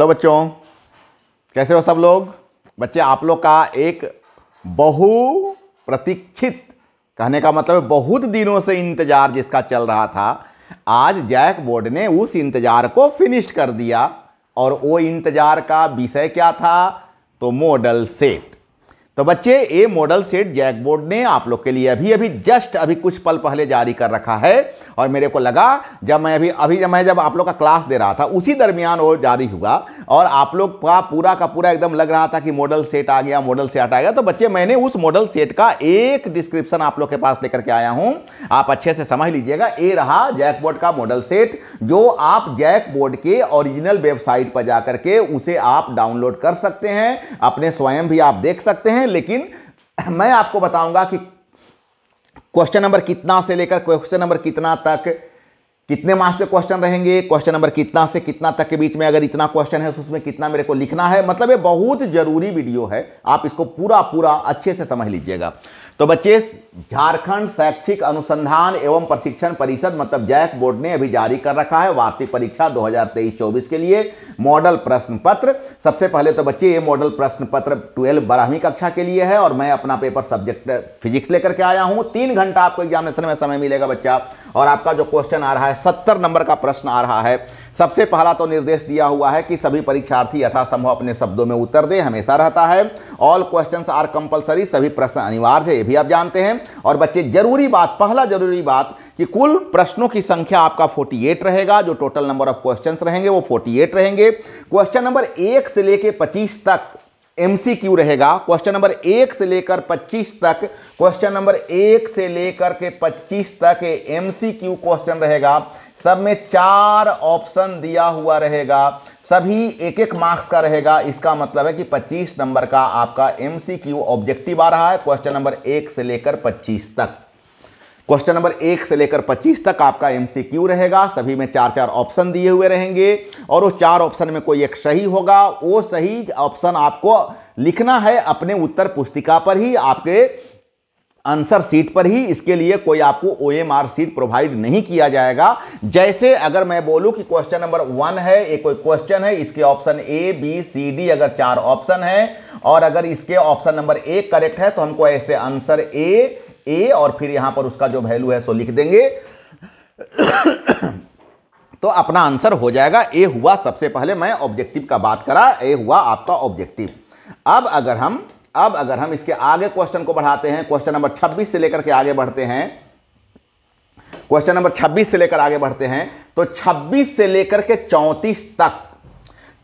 hello तो बच्चों कैसे हो सब लोग बच्चे आप लोग का एक बहु प्रतीक्षित कहने का मतलब बहुत दिनों से इंतज़ार जिसका चल रहा था आज जैक बोर्ड ने उस इंतज़ार को फिनिश कर दिया और वो इंतज़ार का विषय क्या था तो मॉडल सेट तो बच्चे ये मॉडल सेट जैक बोर्ड ने आप लोग के लिए अभी अभी जस्ट अभी कुछ पल पहले जारी कर रखा है और मेरे को लगा जब मैं अभी अभी जब मैं जब आप लोग का क्लास दे रहा था उसी दरमियान वो जारी हुआ और आप लोग का पूरा का पूरा एकदम लग रहा था कि मॉडल सेट आ गया मॉडल सेट आ गया तो बच्चे मैंने उस मॉडल सेट का एक डिस्क्रिप्शन आप लोग के पास लेकर के आया हूँ आप अच्छे से समझ लीजिएगा ये रहा जैकबोर्ड का मॉडल सेट जो आप जैकबोर्ड के ओरिजिनल वेबसाइट पर जाकर के उसे आप डाउनलोड कर सकते हैं अपने स्वयं भी आप देख सकते हैं लेकिन मैं आपको बताऊंगा कि क्वेश्चन नंबर कितना से लेकर क्वेश्चन नंबर कितना तक कितने मार्क्स के क्वेश्चन रहेंगे क्वेश्चन नंबर कितना से कितना तक के बीच में अगर इतना क्वेश्चन है तो उसमें कितना मेरे को लिखना है मतलब ये बहुत जरूरी वीडियो है आप इसको पूरा पूरा अच्छे से समझ लीजिएगा तो बच्चे झारखंड शैक्षिक अनुसंधान एवं प्रशिक्षण परिषद मतलब जैक बोर्ड ने अभी जारी कर रखा है वार्षिक परीक्षा 2023-24 के लिए मॉडल प्रश्न पत्र सबसे पहले तो बच्चे ये मॉडल प्रश्न पत्र ट्वेल्व बारहवीं कक्षा के लिए है और मैं अपना पेपर सब्जेक्ट फिजिक्स लेकर के आया हूँ तीन घंटा आपको एग्जामिनेशन में समय मिलेगा बच्चा और आपका जो क्वेश्चन आ रहा है सत्तर नंबर का प्रश्न आ रहा है सबसे पहला तो निर्देश दिया हुआ है कि सभी परीक्षार्थी यथासंभव अपने शब्दों में उत्तर दे हमेशा रहता है ऑल क्वेश्चन आर कंपलसरी सभी प्रश्न अनिवार्य है ये भी आप जानते हैं और बच्चे जरूरी बात पहला जरूरी बात कि कुल प्रश्नों की संख्या आपका 48 रहेगा जो टोटल नंबर ऑफ क्वेश्चंस रहेंगे वो 48 रहेंगे क्वेश्चन नंबर एक से लेकर 25 तक एमसीक्यू रहेगा क्वेश्चन नंबर एक से लेकर 25 तक क्वेश्चन नंबर एक से लेकर के 25 तक एमसीक्यू क्वेश्चन रहेगा सब में चार ऑप्शन दिया हुआ रहेगा सभी एक एक मार्क्स का रहेगा इसका मतलब है कि 25 नंबर का आपका एमसीक्यू ऑब्जेक्टिव आ रहा है क्वेश्चन नंबर एक से लेकर 25 तक क्वेश्चन नंबर एक से लेकर 25 तक आपका एमसीक्यू रहेगा सभी में चार चार ऑप्शन दिए हुए रहेंगे और वो चार ऑप्शन में कोई एक सही होगा वो सही ऑप्शन आपको लिखना है अपने उत्तर पुस्तिका पर ही आपके आंसर सीट पर ही इसके लिए कोई आपको O M R sheet provide नहीं किया जाएगा जैसे अगर मैं बोलूं कि क्वेश्चन नंबर वन है एक कोई क्वेश्चन है इसके option A B C D अगर चार ऑप्शन है और अगर इसके ऑप्शन नंबर ए करेक्ट है तो हमको ऐसे आंसर ए ए और फिर यहां पर उसका जो वैल्यू है सो लिख देंगे तो अपना आंसर हो जाएगा ए हुआ सबसे पहले मैं ऑब्जेक्टिव का बात करा ए हुआ आपका ऑब्जेक्टिव अब अगर हम अब अगर हम इसके आगे क्वेश्चन को बढ़ाते हैं क्वेश्चन नंबर 26 से लेकर के आगे बढ़ते हैं क्वेश्चन नंबर 26 से लेकर आगे बढ़ते हैं तो 26 से लेकर के 34 तक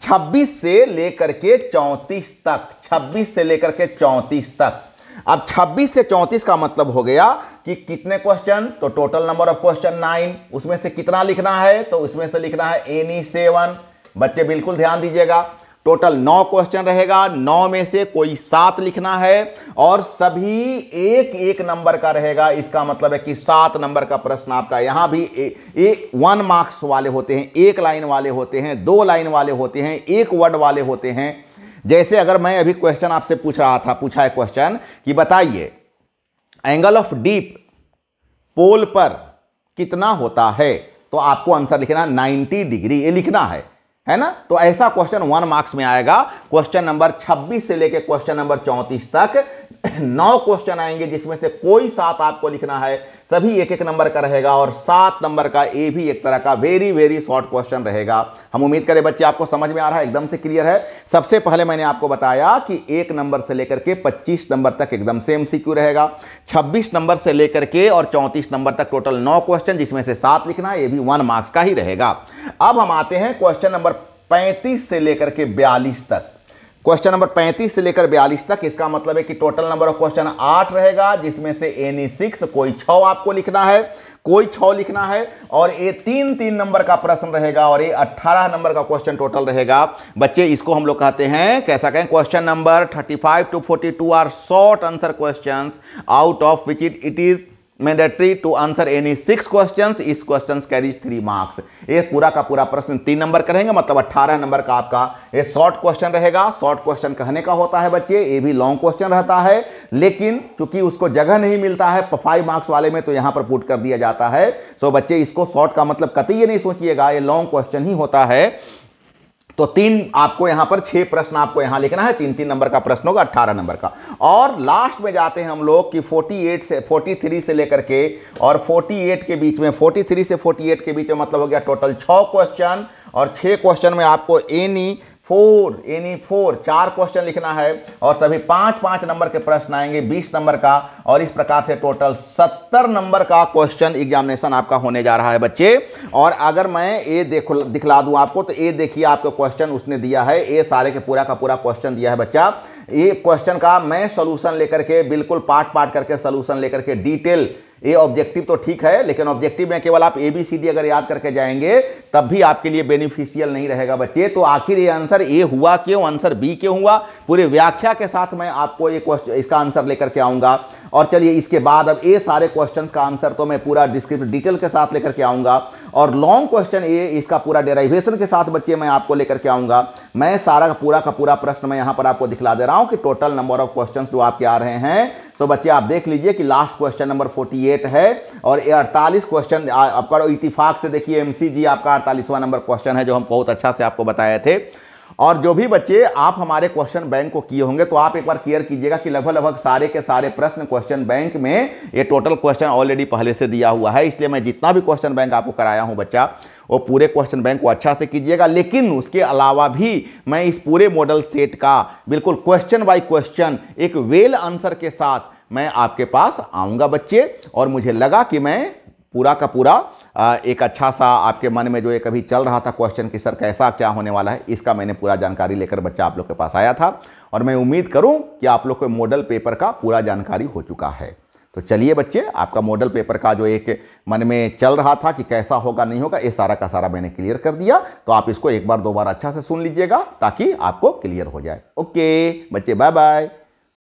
26 से लेकर के 34 तक 26 से लेकर के 34 तक अब 26 से 34 का मतलब हो गया कि कितने क्वेश्चन तो total number of question nine उसमें से कितना लिखना है तो उसमें से लिखना है एनी सेवन बच्चे बिल्कुल ध्यान दीजिएगा टोटल नौ क्वेश्चन रहेगा नौ में से कोई सात लिखना है और सभी एक एक नंबर का रहेगा इसका मतलब है कि सात नंबर का प्रश्न आपका यहां भी ए, ए, वन मार्क्स वाले होते हैं एक लाइन वाले होते हैं दो लाइन वाले होते हैं एक वर्ड वाले होते हैं जैसे अगर मैं अभी क्वेश्चन आपसे पूछ रहा था पूछा है क्वेश्चन कि बताइए एंगल ऑफ डीप पोल पर कितना होता है तो आपको आंसर लिखना 90 डिग्री ये लिखना है है ना तो ऐसा क्वेश्चन वन मार्क्स में आएगा क्वेश्चन नंबर 26 से लेकर क्वेश्चन नंबर 34 तक नौ क्वेश्चन आएंगे जिसमें से कोई सात आपको लिखना है सभी एक एक नंबर का रहेगा और सात नंबर का ए भी एक तरह का वेरी वेरी शॉर्ट क्वेश्चन रहेगा हम उम्मीद करें बच्चे आपको समझ में आ रहा है एकदम से क्लियर है सबसे पहले मैंने आपको बताया कि एक नंबर से लेकर के 25 नंबर तक एकदम से एमसीक्यू रहेगा 26 नंबर से लेकर के और 34 नंबर तक टोटल नौ क्वेश्चन जिसमें से सात लिखना है ये भी वन मार्क्स का ही रहेगा अब हम आते हैं क्वेश्चन नंबर 35 से लेकर के 42 तक क्वेश्चन नंबर 35 से लेकर 42 तक इसका मतलब है कि टोटल नंबर ऑफ क्वेश्चन आठ रहेगा जिसमें से एनी सिक्स कोई छ आपको लिखना है कोई छ लिखना है और ये तीन तीन नंबर का प्रश्न रहेगा और ये अट्ठारह नंबर का क्वेश्चन टोटल रहेगा बच्चे इसको हम लोग कहते हैं कैसा कहें question number thirty five to forty two are short answer question out of which it it is mandatory to answer any six questions this questions carries three marks ये पूरा का पूरा प्रश्न तीन नंबर करेंगे मतलब अट्ठारह नंबर का आपका ये शॉर्ट क्वेश्चन रहेगा शॉर्ट क्वेश्चन कहने का होता है बच्चे ये भी लॉन्ग क्वेश्चन रहता है लेकिन चूंकि उसको जगह नहीं मिलता है फाइव मार्क्स वाले में तो यहाँ पर पुट कर दिया जाता है सो बच्चे इसको शॉर्ट का मतलब कतई नहीं सोचिएगा ये लॉन्ग क्वेश्चन ही होता है तो तीन आपको यहां पर छह प्रश्न आपको यहां लिखना है तीन तीन नंबर का प्रश्न होगा अट्ठारह नंबर का और लास्ट में जाते हैं हम लोग कि 48 से 43 से लेकर के और 48 के बीच में 43 से 48 के बीच में मतलब हो गया टोटल छ क्वेश्चन और छह क्वेश्चन में आपको एनी फोर यानी फोर चार क्वेश्चन लिखना है और सभी पांच पांच नंबर के प्रश्न आएंगे बीस नंबर का और इस प्रकार से टोटल सत्तर नंबर का क्वेश्चन एग्जामिनेशन आपका होने जा रहा है बच्चे और अगर मैं ए देख दिखला दूं आपको तो ए देखिए आपको क्वेश्चन उसने दिया है ए सारे के पूरा का पूरा क्वेश्चन दिया है बच्चा ये क्वेश्चन का मैं सोल्यूशन लेकर के बिल्कुल पार्ट पार्ट करके सोल्यूशन लेकर के डिटेल ये ऑब्जेक्टिव तो ठीक है लेकिन ऑब्जेक्टिव में केवल आप ए बी सी डी अगर याद करके जाएंगे तब भी आपके लिए बेनिफिशियल नहीं रहेगा बच्चे तो आखिर ये आंसर ए हुआ क्यों आंसर बी क्यों हुआ पूरे व्याख्या के साथ मैं आपको ये क्वेश्चन इसका आंसर लेकर के आऊँगा और चलिए इसके बाद अब ये सारे क्वेश्चन का आंसर तो मैं पूरा डिस्क्रिप्ट डिटेल के साथ लेकर के आऊँगा और लॉन्ग क्वेश्चन ये इसका पूरा डेराइवेशन के साथ बच्चे मैं आपको लेकर के आऊँगा मैं सारा पूरा का पूरा प्रश्न मैं यहाँ पर आपको दिखला दे रहा हूँ कि टोटल नंबर ऑफ क्वेश्चन जो आपके आ रहे हैं तो बच्चे आप देख लीजिए कि लास्ट क्वेश्चन नंबर 48 है और ये 48 क्वेश्चन आपका इतिफाक से देखिए एमसीजी आपका 48वां नंबर क्वेश्चन है जो हम बहुत अच्छा से आपको बताए थे और जो भी बच्चे आप हमारे क्वेश्चन बैंक को किए होंगे तो आप एक बार क्लियर कीजिएगा कि लगभग लगभग सारे के सारे प्रश्न क्वेश्चन बैंक में ये टोटल क्वेश्चन ऑलरेडी पहले से दिया हुआ है इसलिए मैं जितना भी क्वेश्चन बैंक आपको कराया हूँ बच्चा वो पूरे क्वेश्चन बैंक को अच्छा से कीजिएगा लेकिन उसके अलावा भी मैं इस पूरे मॉडल सेट का बिल्कुल क्वेश्चन बाय क्वेश्चन एक वेल आंसर के साथ मैं आपके पास आऊँगा बच्चे और मुझे लगा कि मैं पूरा का पूरा एक अच्छा सा आपके मन में जो एक अभी चल रहा था क्वेश्चन कि सर कैसा क्या होने वाला है इसका मैंने पूरा जानकारी लेकर बच्चा आप लोग के पास आया था और मैं उम्मीद करूं कि आप लोग को मॉडल पेपर का पूरा जानकारी हो चुका है तो चलिए बच्चे आपका मॉडल पेपर का जो एक मन में चल रहा था कि कैसा होगा नहीं होगा ये सारा का सारा मैंने क्लियर कर दिया तो आप इसको एक बार दो बार अच्छा से सुन लीजिएगा ताकि आपको क्लियर हो जाए ओके बच्चे बाय बाय